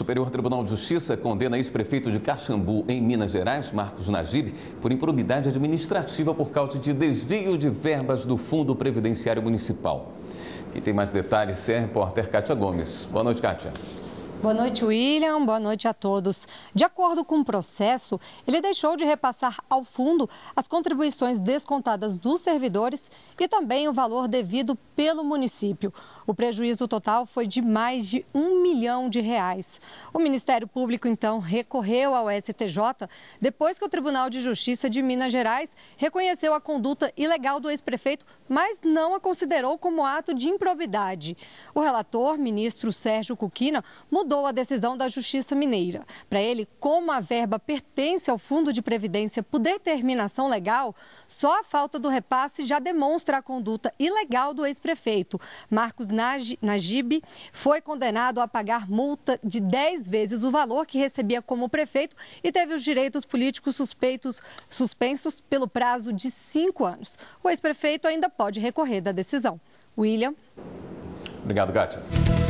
Superior Tribunal de Justiça condena ex-prefeito de Caxambu, em Minas Gerais, Marcos Najib, por improbidade administrativa por causa de desvio de verbas do Fundo Previdenciário Municipal. Quem tem mais detalhes é a repórter Kátia Gomes. Boa noite, Kátia. Boa noite, William. Boa noite a todos. De acordo com o processo, ele deixou de repassar ao fundo as contribuições descontadas dos servidores e também o valor devido pelo município. O prejuízo total foi de mais de um milhão de reais. O Ministério Público, então, recorreu ao STJ depois que o Tribunal de Justiça de Minas Gerais reconheceu a conduta ilegal do ex-prefeito, mas não a considerou como ato de improbidade. O relator, ministro Sérgio Cuquina, mudou mudou a decisão da Justiça Mineira. Para ele, como a verba pertence ao Fundo de Previdência por determinação legal, só a falta do repasse já demonstra a conduta ilegal do ex-prefeito. Marcos Najib foi condenado a pagar multa de 10 vezes o valor que recebia como prefeito e teve os direitos políticos suspeitos, suspensos pelo prazo de cinco anos. O ex-prefeito ainda pode recorrer da decisão. William. Obrigado, Kátia.